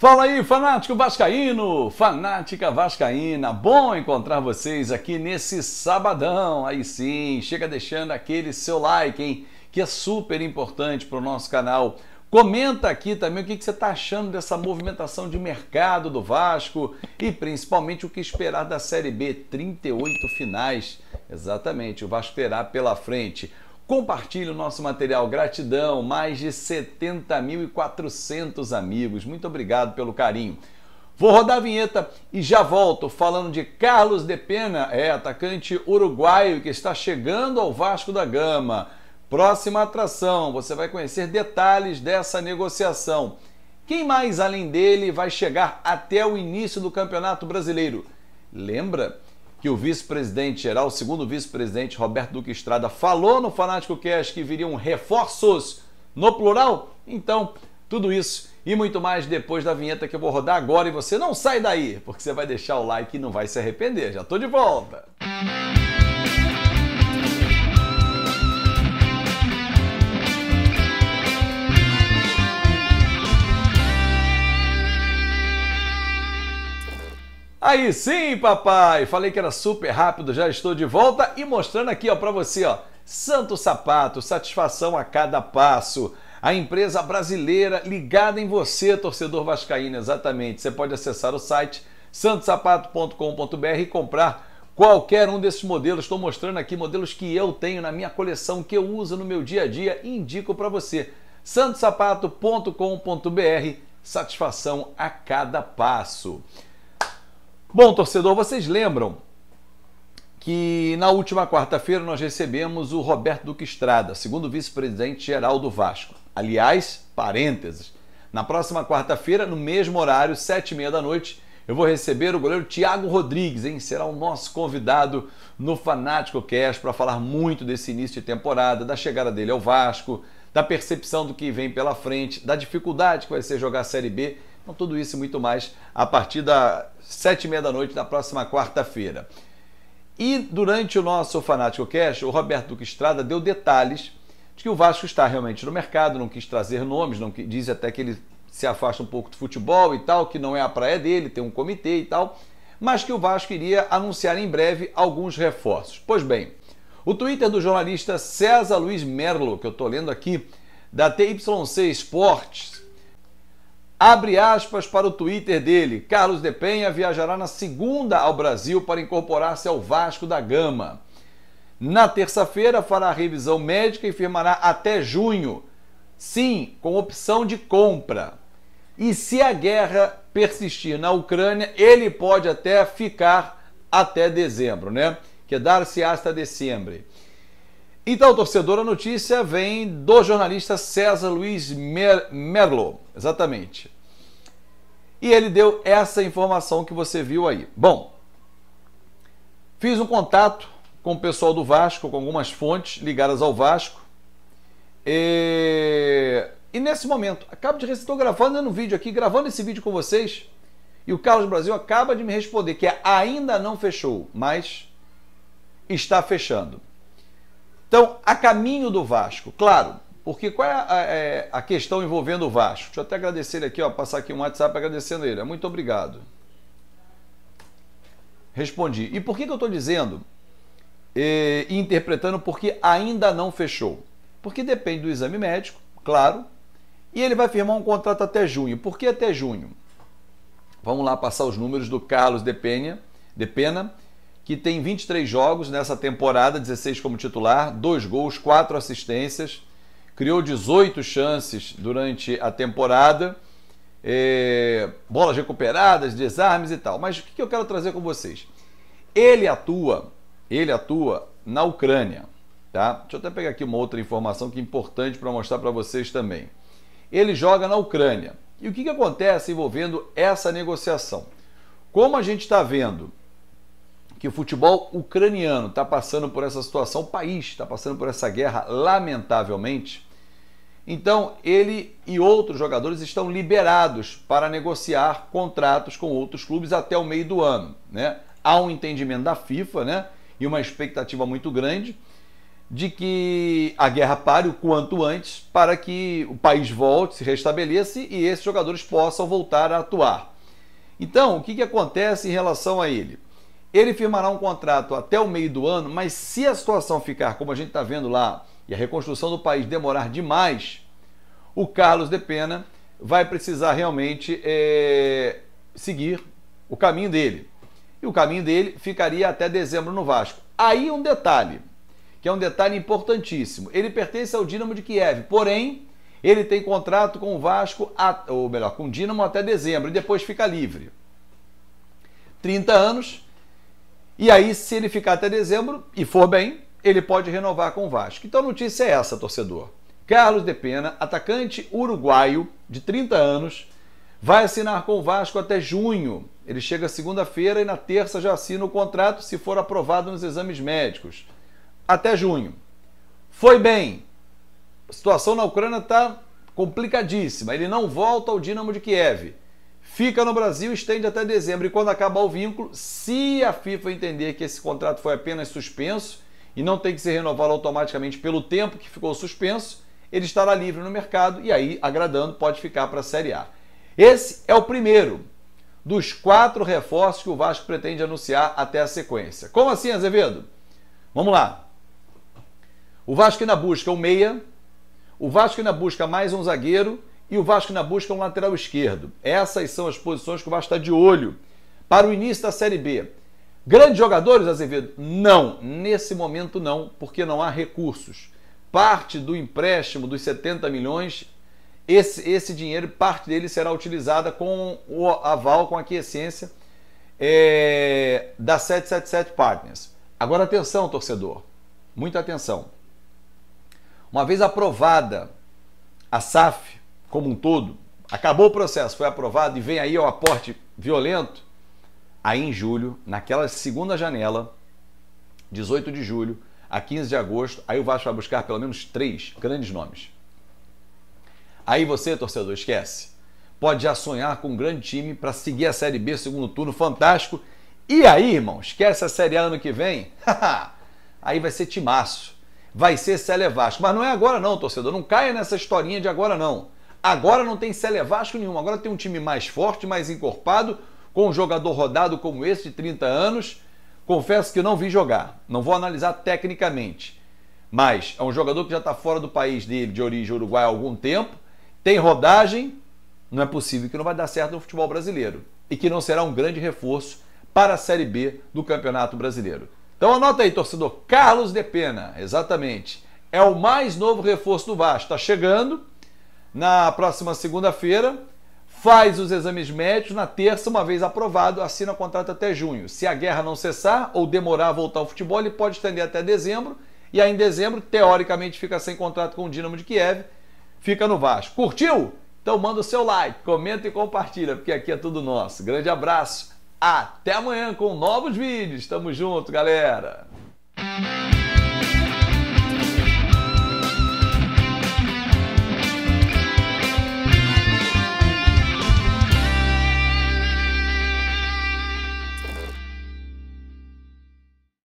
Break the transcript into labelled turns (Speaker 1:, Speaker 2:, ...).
Speaker 1: Fala aí, fanático vascaíno, fanática vascaína. Bom encontrar vocês aqui nesse sabadão. Aí sim, chega deixando aquele seu like, hein? Que é super importante para o nosso canal. Comenta aqui também o que, que você está achando dessa movimentação de mercado do Vasco e principalmente o que esperar da Série B. 38 finais. Exatamente, o Vasco terá pela frente. Compartilhe o nosso material. Gratidão, mais de 70.400 amigos. Muito obrigado pelo carinho. Vou rodar a vinheta e já volto falando de Carlos de Pena, é atacante uruguaio que está chegando ao Vasco da Gama. Próxima atração, você vai conhecer detalhes dessa negociação. Quem mais além dele vai chegar até o início do Campeonato Brasileiro? Lembra que o vice-presidente geral, segundo vice-presidente Roberto Duque Estrada, falou no Fanático Cash que viriam reforços no plural? Então, tudo isso e muito mais depois da vinheta que eu vou rodar agora e você não sai daí, porque você vai deixar o like e não vai se arrepender. Já tô de volta. Aí sim, papai! Falei que era super rápido, já estou de volta e mostrando aqui ó para você, ó, Santo Sapato, satisfação a cada passo. A empresa brasileira ligada em você, torcedor vascaíno, exatamente. Você pode acessar o site santosapato.com.br e comprar qualquer um desses modelos. Estou mostrando aqui modelos que eu tenho na minha coleção, que eu uso no meu dia a dia e indico para você. santosapato.com.br, satisfação a cada passo. Bom, torcedor, vocês lembram que na última quarta-feira nós recebemos o Roberto Duque Estrada, segundo vice-presidente geral do Vasco. Aliás, parênteses, na próxima quarta-feira, no mesmo horário, sete e meia da noite, eu vou receber o goleiro Thiago Rodrigues, hein? Será o nosso convidado no Fanático Cast para falar muito desse início de temporada, da chegada dele ao Vasco, da percepção do que vem pela frente, da dificuldade que vai ser jogar a Série B então, tudo isso e muito mais a partir das sete e meia da noite da próxima quarta-feira. E durante o nosso Fanático Cash, o Roberto Duque Estrada deu detalhes de que o Vasco está realmente no mercado, não quis trazer nomes, não quis, diz até que ele se afasta um pouco do futebol e tal, que não é a praia dele, tem um comitê e tal, mas que o Vasco iria anunciar em breve alguns reforços. Pois bem, o Twitter do jornalista César Luiz Merlo, que eu estou lendo aqui, da TYC Esportes, Abre aspas para o Twitter dele. Carlos de Penha viajará na segunda ao Brasil para incorporar-se ao Vasco da Gama. Na terça-feira fará a revisão médica e firmará até junho. Sim, com opção de compra. E se a guerra persistir na Ucrânia, ele pode até ficar até dezembro, né? É dar se hasta dezembro. Então, torcedor, a notícia vem do jornalista César Luiz Mer Merlo, exatamente. E ele deu essa informação que você viu aí. Bom, fiz um contato com o pessoal do Vasco, com algumas fontes ligadas ao Vasco. E, e nesse momento, acabo de estou gravando um né, vídeo aqui, gravando esse vídeo com vocês. E o Carlos Brasil acaba de me responder que é ainda não fechou, mas está fechando. Então, a caminho do Vasco, claro, porque qual é a, a é, questão envolvendo o Vasco? Deixa eu até agradecer aqui, ó, passar aqui um WhatsApp agradecendo ele. Muito obrigado. Respondi. E por que, que eu estou dizendo eh, e interpretando porque ainda não fechou? Porque depende do exame médico, claro, e ele vai firmar um contrato até junho. Por que até junho? Vamos lá passar os números do Carlos de Penha, de Pena que tem 23 jogos nessa temporada, 16 como titular, 2 gols, 4 assistências, criou 18 chances durante a temporada, é, bolas recuperadas, desarmes e tal. Mas o que eu quero trazer com vocês? Ele atua, ele atua na Ucrânia, tá? Deixa eu até pegar aqui uma outra informação que é importante para mostrar para vocês também. Ele joga na Ucrânia. E o que, que acontece envolvendo essa negociação? Como a gente está vendo que o futebol ucraniano está passando por essa situação, o país está passando por essa guerra, lamentavelmente. Então, ele e outros jogadores estão liberados para negociar contratos com outros clubes até o meio do ano. Né? Há um entendimento da FIFA né? e uma expectativa muito grande de que a guerra pare o quanto antes para que o país volte, se restabeleça e esses jogadores possam voltar a atuar. Então, o que, que acontece em relação a ele? Ele firmará um contrato até o meio do ano, mas se a situação ficar como a gente está vendo lá e a reconstrução do país demorar demais, o Carlos de Pena vai precisar realmente é, seguir o caminho dele. E o caminho dele ficaria até dezembro no Vasco. Aí um detalhe, que é um detalhe importantíssimo. Ele pertence ao Dínamo de Kiev, porém, ele tem contrato com o Vasco, ou melhor, com o Dinamo até dezembro e depois fica livre. 30 anos, e aí, se ele ficar até dezembro e for bem, ele pode renovar com o Vasco. Então a notícia é essa, torcedor. Carlos De Pena, atacante uruguaio de 30 anos, vai assinar com o Vasco até junho. Ele chega segunda-feira e na terça já assina o contrato se for aprovado nos exames médicos. Até junho. Foi bem. A situação na Ucrânia está complicadíssima. Ele não volta ao Dinamo de Kiev fica no Brasil, estende até dezembro. E quando acabar o vínculo, se a FIFA entender que esse contrato foi apenas suspenso e não tem que ser renovado automaticamente pelo tempo que ficou suspenso, ele estará livre no mercado e aí, agradando, pode ficar para a Série A. Esse é o primeiro dos quatro reforços que o Vasco pretende anunciar até a sequência. Como assim, Azevedo? Vamos lá. O Vasco ainda busca um meia, o Vasco ainda busca mais um zagueiro e o Vasco na busca é um lateral esquerdo. Essas são as posições que o Vasco está de olho para o início da Série B. Grandes jogadores, Azevedo? Não, nesse momento não, porque não há recursos. Parte do empréstimo dos 70 milhões, esse, esse dinheiro, parte dele será utilizada com o aval, com a quiescência é, da 777 Partners. Agora atenção, torcedor, muita atenção. Uma vez aprovada a SAF, como um todo, acabou o processo, foi aprovado e vem aí o aporte violento, aí em julho, naquela segunda janela, 18 de julho a 15 de agosto, aí o Vasco vai buscar pelo menos três grandes nomes. Aí você, torcedor, esquece. Pode já sonhar com um grande time para seguir a Série B, segundo turno, fantástico. E aí, irmão, esquece a Série A ano que vem? aí vai ser timaço. Vai ser Célia Vasco. Mas não é agora não, torcedor. Não caia nessa historinha de agora não. Agora não tem Célia Vasco nenhum, agora tem um time mais forte, mais encorpado, com um jogador rodado como esse de 30 anos. Confesso que eu não vi jogar, não vou analisar tecnicamente. Mas é um jogador que já está fora do país dele, de origem uruguai, há algum tempo, tem rodagem, não é possível que não vai dar certo no futebol brasileiro e que não será um grande reforço para a Série B do Campeonato Brasileiro. Então anota aí, torcedor Carlos de Pena, exatamente. É o mais novo reforço do Vasco, está chegando na próxima segunda-feira, faz os exames médicos, na terça, uma vez aprovado, assina o contrato até junho. Se a guerra não cessar ou demorar a voltar ao futebol, ele pode estender até dezembro, e aí em dezembro, teoricamente, fica sem contrato com o Dinamo de Kiev, fica no Vasco. Curtiu? Então manda o seu like, comenta e compartilha, porque aqui é tudo nosso. Grande abraço, até amanhã com novos vídeos. Tamo junto, galera!